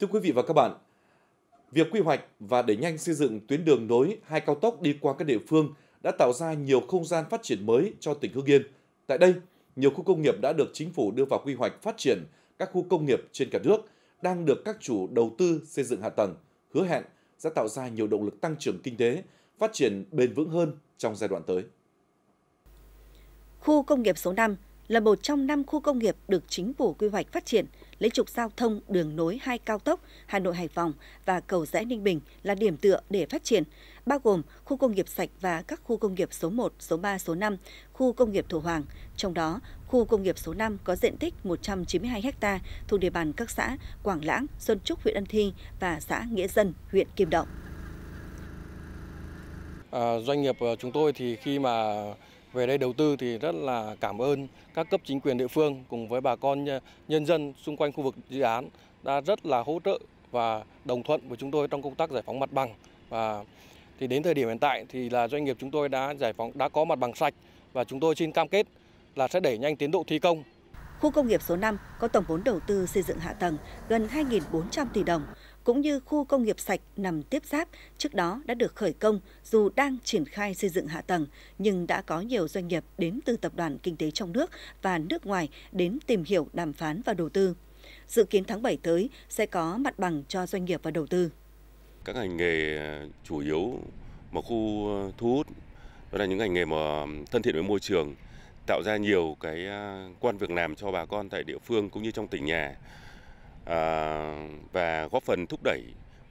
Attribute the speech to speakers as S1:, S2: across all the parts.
S1: Thưa quý vị và các bạn, việc quy hoạch và đẩy nhanh xây dựng tuyến đường nối hai cao tốc đi qua các địa phương đã tạo ra nhiều không gian phát triển mới cho tỉnh Hưng Yên. Tại đây, nhiều khu công nghiệp đã được chính phủ đưa vào quy hoạch phát triển các khu công nghiệp trên cả nước đang được các chủ đầu tư xây dựng hạ tầng hứa hẹn sẽ tạo ra nhiều động lực tăng trưởng kinh tế, phát triển bền vững hơn trong giai đoạn tới.
S2: Khu công nghiệp số 5 là một trong năm khu công nghiệp được chính phủ quy hoạch phát triển, lấy trục giao thông đường nối hai cao tốc Hà Nội Hải Phòng và cầu rẽ Ninh Bình là điểm tựa để phát triển, bao gồm khu công nghiệp sạch và các khu công nghiệp số 1, số 3, số 5, khu công nghiệp Thủ Hoàng. Trong đó, khu công nghiệp số 5 có diện tích 192 ha thuộc địa bàn các xã Quảng Lãng, Xuân Trúc, huyện Ân Thi và xã Nghĩa Dân, huyện Kim Động.
S3: À, doanh nghiệp ờ, chúng tôi thì khi mà về đây đầu tư thì rất là cảm ơn các cấp chính quyền địa phương cùng với bà con nhân dân xung quanh khu vực dự án đã rất là hỗ trợ và đồng thuận với chúng tôi trong công tác giải phóng mặt bằng và thì đến thời điểm hiện tại thì là doanh nghiệp chúng tôi đã giải phóng đã có mặt bằng sạch và chúng tôi xin cam kết là sẽ đẩy nhanh tiến độ thi công
S2: khu công nghiệp số 5 có tổng vốn đầu tư xây dựng hạ tầng gần 2.400 tỷ đồng, cũng như khu công nghiệp sạch nằm tiếp giáp trước đó đã được khởi công dù đang triển khai xây dựng hạ tầng, nhưng đã có nhiều doanh nghiệp đến từ tập đoàn kinh tế trong nước và nước ngoài đến tìm hiểu, đàm phán và đầu tư. Dự kiến tháng 7 tới sẽ có mặt bằng cho doanh nghiệp và đầu tư.
S4: Các ngành nghề à, chủ yếu mà khu à, thu hút đó là những ngành nghề mà thân thiện với môi trường, tạo ra nhiều cái à, quan việc làm cho bà con tại địa phương cũng như trong tỉnh nhà à, và góp phần thúc đẩy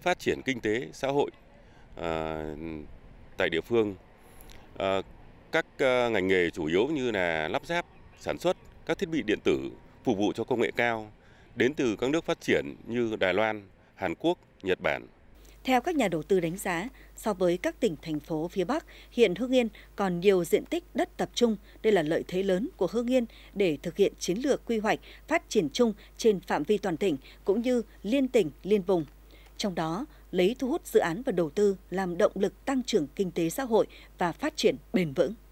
S4: phát triển kinh tế xã hội à, tại địa phương à, các à, ngành nghề chủ yếu như là lắp ráp sản xuất các thiết bị điện tử phục vụ cho công nghệ cao đến từ các nước phát triển như Đài Loan, Hàn Quốc, Nhật Bản
S2: theo các nhà đầu tư đánh giá, so với các tỉnh thành phố phía Bắc, hiện Hưng Yên còn nhiều diện tích đất tập trung. Đây là lợi thế lớn của Hưng Yên để thực hiện chiến lược quy hoạch phát triển chung trên phạm vi toàn tỉnh cũng như liên tỉnh, liên vùng. Trong đó, lấy thu hút dự án và đầu tư làm động lực tăng trưởng kinh tế xã hội và phát triển bền vững.